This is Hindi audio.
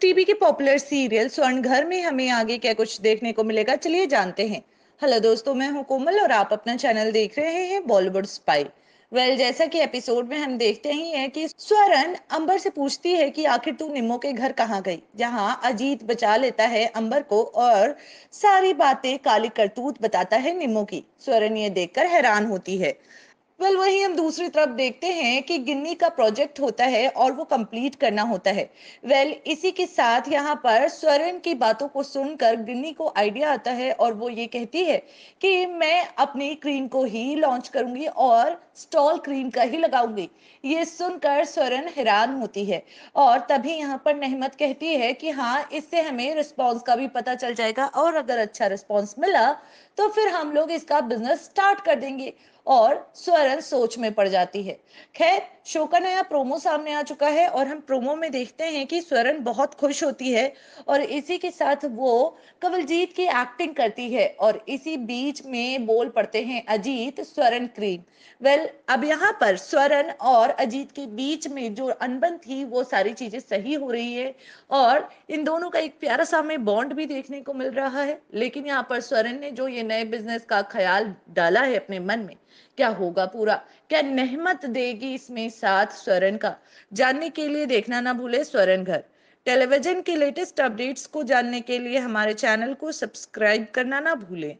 टीवी के पॉपुलर सीरियल स्वर्ण घर में हमें आगे क्या कुछ देखने को मिलेगा चलिए जानते हैं हेलो दोस्तों मैं हूं कोमल और आप अपना चैनल देख रहे हैं बॉलीवुड स्पाई वेल well, जैसा कि एपिसोड में हम देखते ही हैं कि स्वरण अंबर से पूछती है कि आखिर तू निमो के घर कहाँ गई जहाँ अजीत बचा लेता है अंबर को और सारी बातें काली करतूत बताता है निमो की स्वरण ये देखकर हैरान होती है वेल well, वही हम दूसरी तरफ देखते हैं कि गिन्नी का प्रोजेक्ट होता है और वो कंप्लीट करना होता है वेल well, इसी के साथ यहाँ पर स्वर्ण की बातों को सुनकर गिन्नी को आइडिया आता है और वो ये कहती है कि मैं अपनी क्रीम को ही लॉन्च करूंगी और स्टॉल क्रीम का ही लगाऊंगी ये सुनकर स्वर्ण हैरान होती है और तभी यहाँ पर नहमत कहती है कि हाँ इससे हमें रिस्पॉन्स का भी पता चल जाएगा और अगर अच्छा रिस्पॉन्स मिला तो फिर हम लोग इसका बिजनेस स्टार्ट कर देंगे और स्वरण सोच में पड़ जाती है खैर शो का नया प्रोमो सामने आ चुका है और हम प्रोमो में देखते हैं कि स्वरण बहुत खुश होती है और इसी के साथ वो कवलजीत की एक्टिंग करती है और इसी बीच में बोल पड़ते हैं अजीत स्वरण क्रीम वेल अब यहाँ पर स्वरण और अजीत के बीच में जो अनबन थी वो सारी चीजें सही हो रही है और इन दोनों का एक प्यारा सा हमें बॉन्ड भी देखने को मिल रहा है लेकिन यहाँ पर स्वरण ने जो ये नए बिजनेस का ख्याल डाला है अपने मन में क्या होगा पूरा क्या नहमत देगी इसमें साथ स्वर्ण का जानने के लिए देखना ना भूले स्वर्ण घर टेलीविजन के लेटेस्ट अपडेट्स को जानने के लिए हमारे चैनल को सब्सक्राइब करना ना भूले